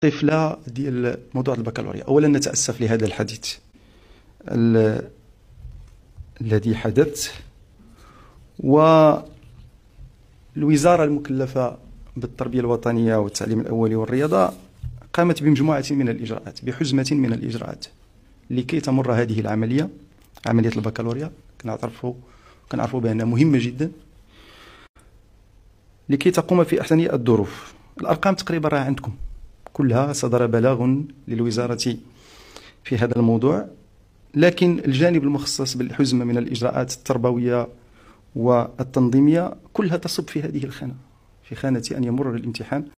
طفله ديال موضوع البكالوريا اولا نتاسف لهذا الحديث الذي حدث والوزاره المكلفه بالتربيه الوطنيه والتعليم الاولي والرياضه قامت بمجموعه من الاجراءات بحزمه من الاجراءات لكي تمر هذه العمليه عمليه البكالوريا كنعترفوا كنعرفوا بانها مهمه جدا لكي تقوم في احسن الظروف الارقام تقريبا راه عندكم كلها صدر بلاغ للوزارة في هذا الموضوع لكن الجانب المخصص بالحزمة من الإجراءات التربوية والتنظيمية كلها تصب في هذه الخانة في خانة أن يمر الامتحان